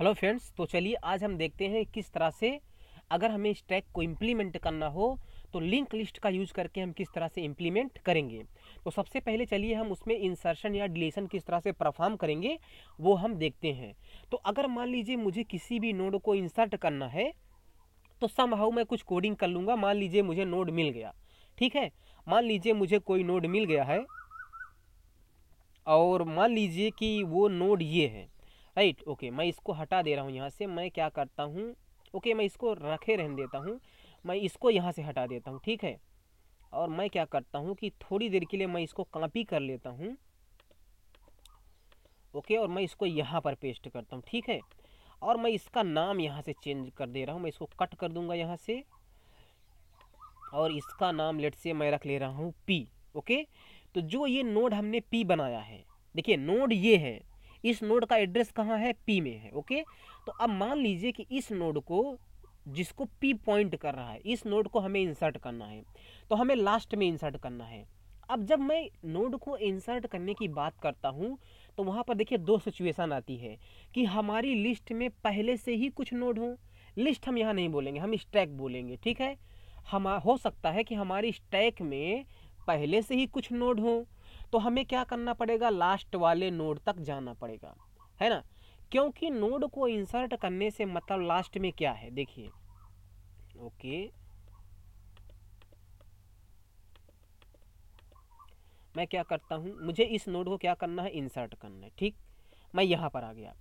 hello friends तो चलिए आज हम देखते हैं किस तरह से अगर हमें इस को इम्प्लीमेंट करना हो तो लिंक लिस्ट का यूज़ करके हम किस तरह से इम्प्लीमेंट करेंगे तो सबसे पहले चलिए हम उसमें इंसर्शन या डिलीशन किस तरह से परफॉर्म करेंगे वो हम देखते हैं तो अगर मान लीजिए मुझे किसी भी नोड को इंसर्ट करना है तो समहाउ मैं कुछ कोडिंग कर लूँगा मान लीजिए मुझे नोड मिल गया ठीक है मान लीजिए मुझे कोई नोड मिल गया है और मान लीजिए कि वो नोड ये है राइट ओके मैं इसको हटा दे रहा हूँ यहाँ से मैं क्या करता हूँ ओके मैं इसको रखे रहने देता हूँ मैं इसको यहाँ से हटा देता हूँ ठीक है और मैं क्या करता हूँ कि थोड़ी देर के लिए मैं इसको कॉपी कर लेता हूँ ओके और मैं इसको यहाँ पर पेस्ट करता हूँ ठीक है और मैं इसका नाम यहाँ से चेंज कर दे रहा हूँ मैं इसको कट कर दूँगा यहाँ से और इसका नाम लेट से मैं रख ले रहा हूँ पी ओके तो जो ये नोड हमने पी बनाया है देखिए नोड ये है इस नोड का एड्रेस कहाँ है पी में है ओके तो अब मान लीजिए कि इस नोड को जिसको पी पॉइंट कर रहा है इस नोड को हमें इंसर्ट करना है तो हमें लास्ट में इंसर्ट करना है अब जब मैं नोड को इंसर्ट करने की बात करता हूँ तो वहाँ पर देखिए दो सिचुएशन आती है कि हमारी लिस्ट में पहले से ही कुछ नोड हों लिस्ट हम यहाँ नहीं बोलेंगे हम स्टैक बोलेंगे ठीक है हम हो सकता है कि हमारी स्टैक में पहले से ही कुछ नोड हों तो हमें क्या करना पड़ेगा लास्ट वाले नोड तक जाना पड़ेगा है ना क्योंकि नोड को इंसर्ट करने से मतलब लास्ट में क्या है देखिए ओके मैं क्या करता हूं मुझे इस नोड को क्या करना है इंसर्ट करना है ठीक मैं यहां पर आ गया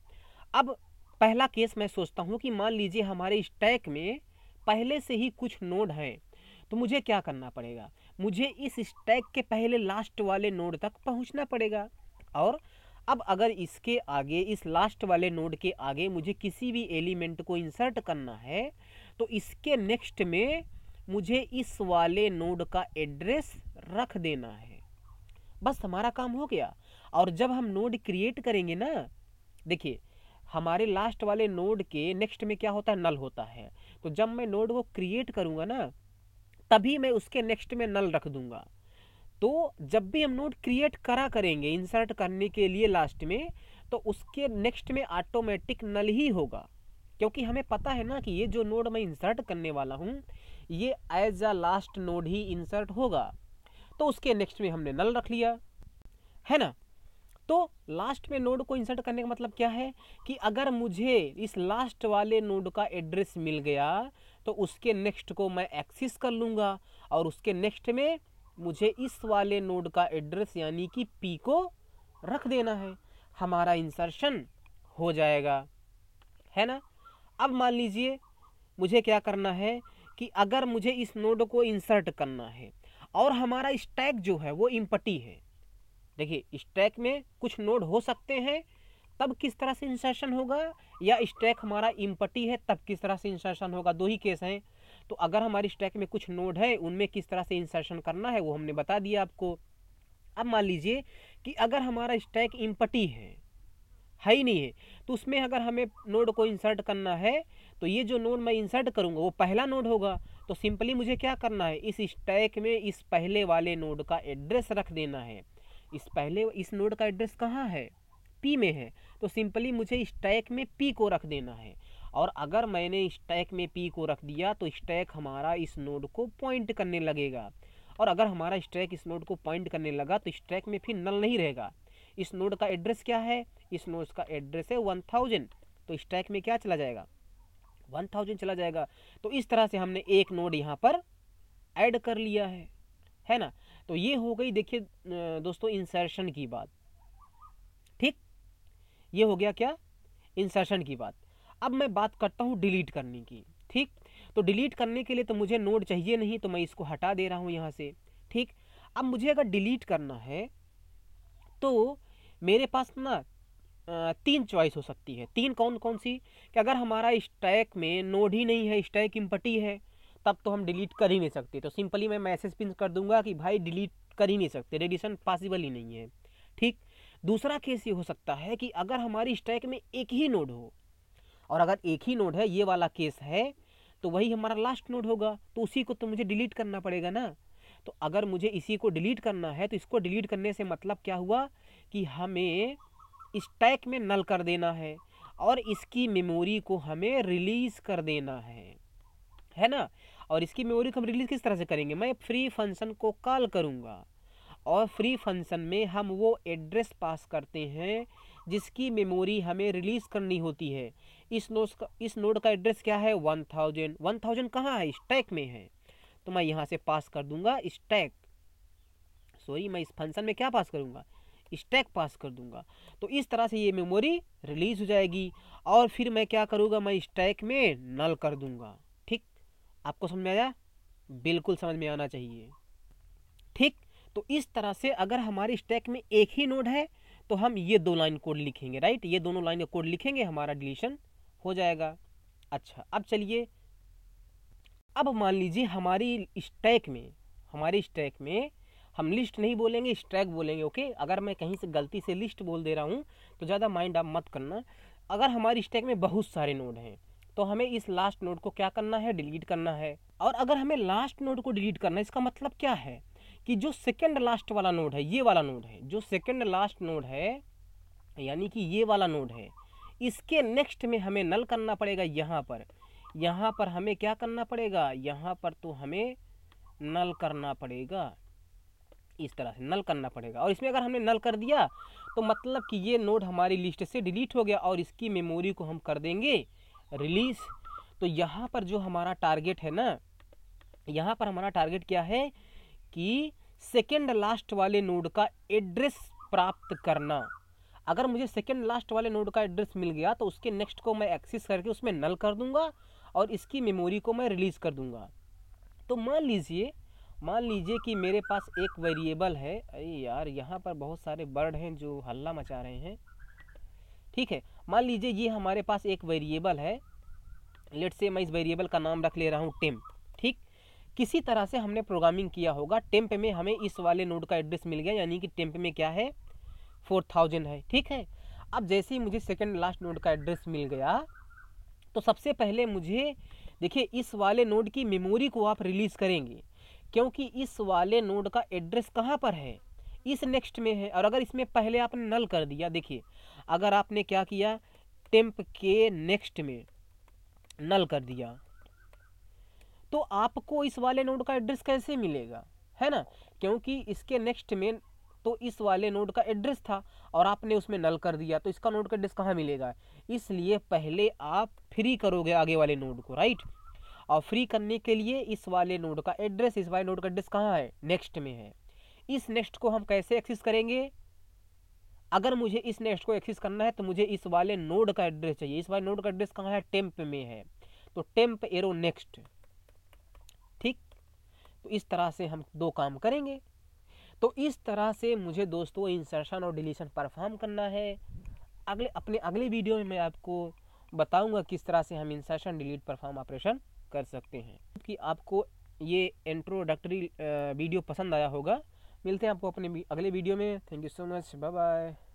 अब पहला केस मैं सोचता हूं कि मान लीजिए हमारे स्टैक में पहले से ही कुछ नोड हैं तो मुझे क्या करना पड़ेगा मुझे इस स्टैक के पहले लास्ट वाले नोड तक पहुंचना पड़ेगा और अब अगर इसके आगे इस लास्ट वाले नोड के आगे मुझे किसी भी एलिमेंट को इंसर्ट करना है तो इसके नेक्स्ट में मुझे इस वाले नोड का एड्रेस रख देना है बस हमारा काम हो गया और जब हम नोड क्रिएट करेंगे ना देखिए हमारे लास्ट वाले नोड के नेक्स्ट में क्या होता है नल होता है तो जब मैं नोड को क्रिएट करूँगा ना तभी मैं उसके नेक्स्ट में नल रख दूंगा तो जब भी हम नोड क्रिएट करा करेंगे इंसर्ट करने के लिए लास्ट में तो उसके नेक्स्ट में ऑटोमेटिक नल ही होगा क्योंकि हमें पता है ना कि ये जो नोड मैं इंसर्ट करने वाला हूँ ये एज अ लास्ट नोड ही इंसर्ट होगा तो उसके नेक्स्ट में हमने नल रख लिया है ना तो लास्ट में नोड को इंसर्ट करने का मतलब क्या है कि अगर मुझे इस लास्ट वाले नोड का एड्रेस मिल गया तो उसके नेक्स्ट को मैं एक्सिस कर लूँगा और उसके नेक्स्ट में मुझे इस वाले नोड का एड्रेस यानी कि पी को रख देना है हमारा इंसर्शन हो जाएगा है ना अब मान लीजिए मुझे क्या करना है कि अगर मुझे इस नोड को इंसर्ट करना है और हमारा स्टैक जो है वो इम्पटी है देखिए स्टैक में कुछ नोड हो सकते हैं तब किस तरह से इंसर्शन होगा या स्टैक हमारा इम्पटी है तब किस तरह से इंसर्शन होगा दो ही केस हैं तो अगर हमारी स्टैक में कुछ नोड है उनमें किस तरह से इंसर्शन करना है वो हमने बता दिया आपको अब मान लीजिए कि अगर हमारा स्टैक इम्पटी है है ही नहीं है तो उसमें अगर हमें नोड को इंसर्ट करना है तो ये जो नोड मैं इंसर्ट करूँगा वो पहला नोड होगा तो सिंपली मुझे क्या करना है इस स्टैक में इस पहले वाले नोड का एड्रेस रख देना है इस पहले इस नोड का एड्रेस कहाँ है पी में है तो सिंपली मुझे स्टैक में पी को रख देना है और अगर मैंने स्टैक में पी को रख दिया तो स्टैक हमारा इस नोड को पॉइंट करने लगेगा और अगर हमारा स्ट्रैक इस नोड को पॉइंट करने लगा तो स्ट्रैक में फिर नल नहीं रहेगा इस नोड का एड्रेस क्या है इस नोड का एड्रेस है वन थाउजेंड तो स्टैक में क्या चला जाएगा वन थाउजेंड चला जाएगा तो इस तरह से हमने एक नोड यहाँ पर ऐड कर लिया है है ना तो ये हो गई देखिए दोस्तों इंसर्शन की बात ये हो गया क्या इंसर्शन की बात अब मैं बात करता हूँ डिलीट करने की ठीक तो डिलीट करने के लिए तो मुझे नोड चाहिए नहीं तो मैं इसको हटा दे रहा हूँ यहाँ से ठीक अब मुझे अगर डिलीट करना है तो मेरे पास ना तीन चॉइस हो सकती है तीन कौन कौन सी कि अगर हमारा स्टैक में नोड ही नहीं है स्टैक इम्पटी है तब तो हम डिलीट कर ही नहीं सकते तो सिंपली मैं मैसेज पिन कर दूंगा कि भाई डिलीट कर ही नहीं सकते रेडिशन पॉसिबल ही नहीं है ठीक दूसरा केस ये हो सकता है कि अगर हमारी स्टैक में एक ही नोड हो और अगर एक ही नोड है ये वाला केस है तो वही हमारा लास्ट नोड होगा तो उसी को तो मुझे डिलीट करना पड़ेगा ना तो अगर मुझे इसी को डिलीट करना है तो इसको डिलीट करने से मतलब क्या हुआ कि हमें स्टैक में नल कर देना है और इसकी मेमोरी को हमें रिलीज़ कर देना है है ना और इसकी मेमोरी को हम रिलीज़ किस तरह से करेंगे मैं फ्री फंक्शन को कॉल करूँगा और फ्री फंक्शन में हम वो एड्रेस पास करते हैं जिसकी मेमोरी हमें रिलीज़ करनी होती है इस नोट का इस नोड का एड्रेस क्या है वन थाउजेंड वन थाउजेंड कहाँ है स्टैक में है तो मैं यहाँ से पास कर दूंगा स्टैक सॉरी मैं इस फंक्शन में क्या पास करूँगा स्टैक पास कर दूंगा तो इस तरह से ये मेमोरी रिलीज़ हो जाएगी और फिर मैं क्या करूँगा मैं स्टैक में नल कर दूँगा ठीक आपको समझ में आया बिल्कुल समझ में आना चाहिए ठीक तो इस तरह से अगर हमारे स्टैक में एक ही नोड है तो हम ये दो लाइन कोड लिखेंगे राइट ये दोनों लाइन का कोड लिखेंगे हमारा डिलीशन हो जाएगा अच्छा अब चलिए अब मान लीजिए हमारी स्टैक में हमारी स्टैक में हम लिस्ट नहीं बोलेंगे स्टैक बोलेंगे ओके अगर मैं कहीं से गलती से लिस्ट बोल दे रहा हूँ तो ज़्यादा माइंड आप मत करना अगर हमारी स्टैक में बहुत सारे नोड हैं तो हमें इस लास्ट नोड को क्या करना है डिलीट करना है और अगर हमें लास्ट नोड को डिलीट करना है इसका मतलब क्या है कि जो सेकेंड लास्ट वाला नोड है ये वाला नोड है जो सेकेंड लास्ट नोड है यानी कि ये वाला नोड है इसके नेक्स्ट में हमें नल करना पड़ेगा यहाँ पर यहाँ पर हमें क्या करना पड़ेगा यहाँ पर तो हमें नल करना पड़ेगा इस तरह से नल करना पड़ेगा और इसमें अगर हमने नल कर दिया तो मतलब कि ये नोड हमारी लिस्ट से डिलीट हो गया और इसकी मेमोरी को हम कर देंगे रिलीज तो यहाँ पर जो हमारा टारगेट है ना यहाँ पर हमारा टारगेट क्या है कि सेकेंड लास्ट वाले नोड का एड्रेस प्राप्त करना अगर मुझे सेकेंड लास्ट वाले नोड का एड्रेस मिल गया तो उसके नेक्स्ट को मैं एक्सेस करके उसमें नल कर दूंगा और इसकी मेमोरी को मैं रिलीज़ कर दूंगा तो मान लीजिए मान लीजिए कि मेरे पास एक वेरिएबल है अरे यार यहाँ पर बहुत सारे बर्ड हैं जो हल्ला मचा रहे हैं ठीक है मान लीजिए ये हमारे पास एक वेरिएबल है लेट से मैं इस वेरिएबल का नाम रख ले रहा हूँ टेम्प किसी तरह से हमने प्रोग्रामिंग किया होगा टेम्प में हमें इस वाले नोड का एड्रेस मिल गया यानी कि टेम्प में क्या है फोर थाउजेंड है ठीक है अब जैसे ही मुझे सेकेंड लास्ट नोड का एड्रेस मिल गया तो सबसे पहले मुझे देखिए इस वाले नोड की मेमोरी को आप रिलीज़ करेंगे क्योंकि इस वाले नोड का एड्रेस कहाँ पर है इस नेक्स्ट में है और अगर इसमें पहले आपने नल कर दिया देखिए अगर आपने क्या किया टेम्प के नेक्स्ट में नल कर दिया तो आपको इस वाले नोड का एड्रेस कैसे मिलेगा है ना क्योंकि इसके नेक्स्ट में तो इस वाले नोड का एड्रेस था और आपने उसमें नल कर दिया तो इसका नोड का एड्रेस कहाँ मिलेगा इसलिए पहले आप फ्री करोगे आगे वाले नोड को राइट और फ्री करने के लिए इस वाले नोड का एड्रेस इस वाले नोड का एड्रेस कहाँ है नेक्स्ट में है इस नेक्स्ट को हम कैसे एक्सेस करेंगे अगर मुझे इस नेक्स्ट को एक्सेस करना है तो मुझे इस वाले नोड का एड्रेस चाहिए इस वाले नोड का एड्रेस कहाँ है टेम्प में है तो टेम्प एरो नेक्स्ट तो इस तरह से हम दो काम करेंगे तो इस तरह से मुझे दोस्तों इंसर्शन और डिलीशन परफॉर्म करना है अगले अपने अगले वीडियो में मैं आपको बताऊंगा किस तरह से हम इंसर्शन डिलीट परफॉर्म ऑपरेशन कर सकते हैं कि आपको ये इंट्रोडक्टरी वीडियो पसंद आया होगा मिलते हैं आपको अपने अगले वीडियो में thank you so much bye bye